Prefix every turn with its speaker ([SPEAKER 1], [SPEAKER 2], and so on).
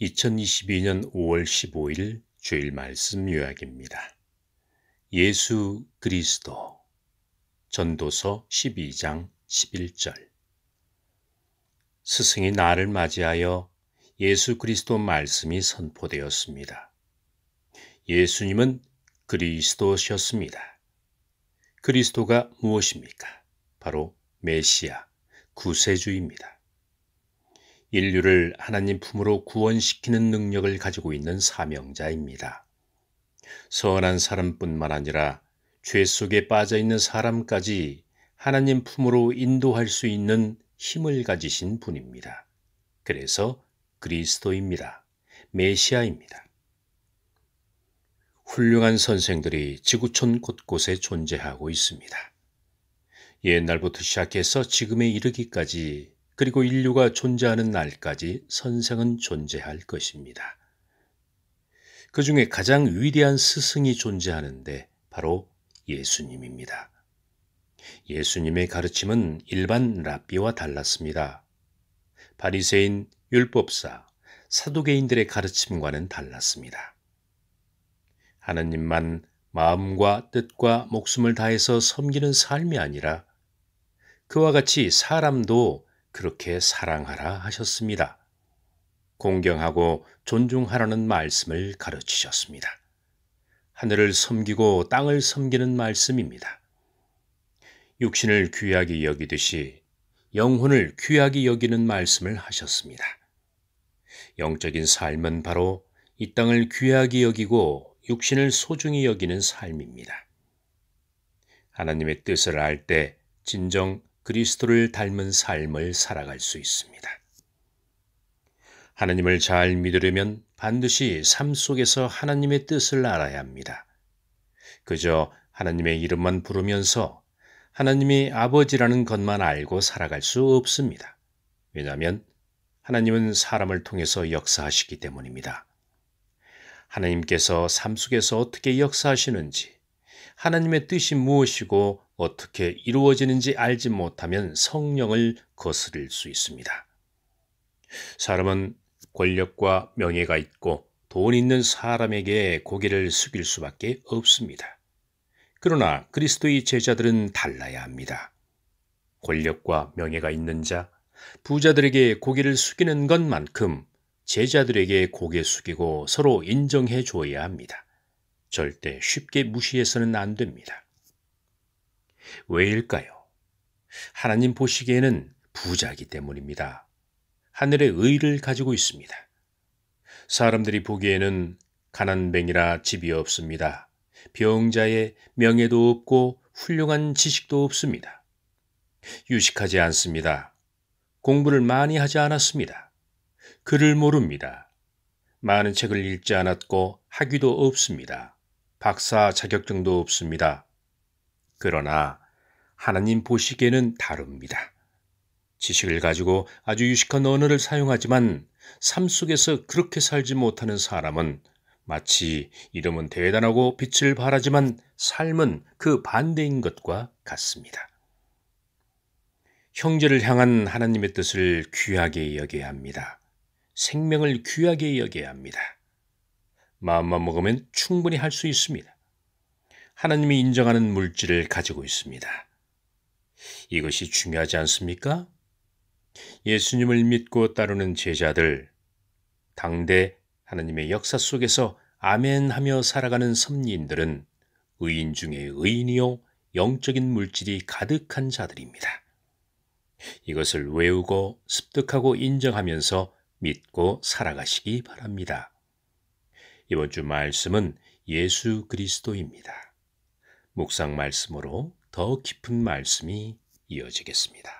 [SPEAKER 1] 2022년 5월 15일 주일 말씀 요약입니다. 예수 그리스도 전도서 12장 11절 스승이 나를 맞이하여 예수 그리스도 말씀이 선포되었습니다. 예수님은 그리스도셨습니다. 그리스도가 무엇입니까? 바로 메시아, 구세주입니다. 인류를 하나님 품으로 구원시키는 능력을 가지고 있는 사명자입니다. 선한 사람뿐만 아니라 죄 속에 빠져 있는 사람까지 하나님 품으로 인도할 수 있는 힘을 가지신 분입니다. 그래서 그리스도입니다. 메시아입니다. 훌륭한 선생들이 지구촌 곳곳에 존재하고 있습니다. 옛날부터 시작해서 지금에 이르기까지 그리고 인류가 존재하는 날까지 선생은 존재할 것입니다. 그 중에 가장 위대한 스승이 존재하는데 바로 예수님입니다. 예수님의 가르침은 일반 랍비와 달랐습니다. 바리새인, 율법사, 사도개인들의 가르침과는 달랐습니다. 하느님만 마음과 뜻과 목숨을 다해서 섬기는 삶이 아니라 그와 같이 사람도 그렇게 사랑하라 하셨습니다. 공경하고 존중하라는 말씀을 가르치셨습니다. 하늘을 섬기고 땅을 섬기는 말씀입니다. 육신을 귀하게 여기듯이 영혼을 귀하게 여기는 말씀을 하셨습니다. 영적인 삶은 바로 이 땅을 귀하게 여기고 육신을 소중히 여기는 삶입니다. 하나님의 뜻을 알 때 진정 그리스도를 닮은 삶을 살아갈 수 있습니다. 하나님을 잘 믿으려면 반드시 삶 속에서 하나님의 뜻을 알아야 합니다. 그저 하나님의 이름만 부르면서 하나님이 아버지라는 것만 알고 살아갈 수 없습니다. 왜냐하면 하나님은 사람을 통해서 역사하시기 때문입니다. 하나님께서 삶 속에서 어떻게 역사하시는지, 하나님의 뜻이 무엇이고 어떻게 이루어지는지 알지 못하면 성령을 거스릴 수 있습니다. 사람은 권력과 명예가 있고 돈 있는 사람에게 고개를 숙일 수밖에 없습니다. 그러나 그리스도의 제자들은 달라야 합니다. 권력과 명예가 있는 자, 부자들에게 고개를 숙이는 것만큼 제자들에게 고개 숙이고 서로 인정해 줘야 합니다. 절대 쉽게 무시해서는 안 됩니다. 왜일까요? 하나님 보시기에는 부자기 이 때문입니다. 하늘의 의를 가지고 있습니다. 사람들이 보기에는 가난뱅이라 집이 없습니다. 병자의 명예도 없고 훌륭한 지식도 없습니다. 유식하지 않습니다. 공부를 많이 하지 않았습니다. 글을 모릅니다. 많은 책을 읽지 않았고 학위도 없습니다. 박사 자격증도 없습니다. 그러나 하나님 보시기에는 다릅니다. 지식을 가지고 아주 유식한 언어를 사용하지만 삶 속에서 그렇게 살지 못하는 사람은 마치 이름은 대단하고 빛을 발하지만 삶은 그 반대인 것과 같습니다. 형제를 향한 하나님의 뜻을 귀하게 여겨야 합니다. 생명을 귀하게 여겨야 합니다. 마음만 먹으면 충분히 할 수 있습니다. 하나님이 인정하는 물질을 가지고 있습니다. 이것이 중요하지 않습니까? 예수님을 믿고 따르는 제자들, 당대 하나님의 역사 속에서 아멘 하며 살아가는 섭리인들은 의인 중에 의인이요, 영적인 물질이 가득한 자들입니다. 이것을 외우고 습득하고 인정하면서 믿고 살아가시기 바랍니다. 이번 주 말씀은 예수 그리스도입니다. 묵상 말씀으로 더 깊은 말씀이 이어지겠습니다.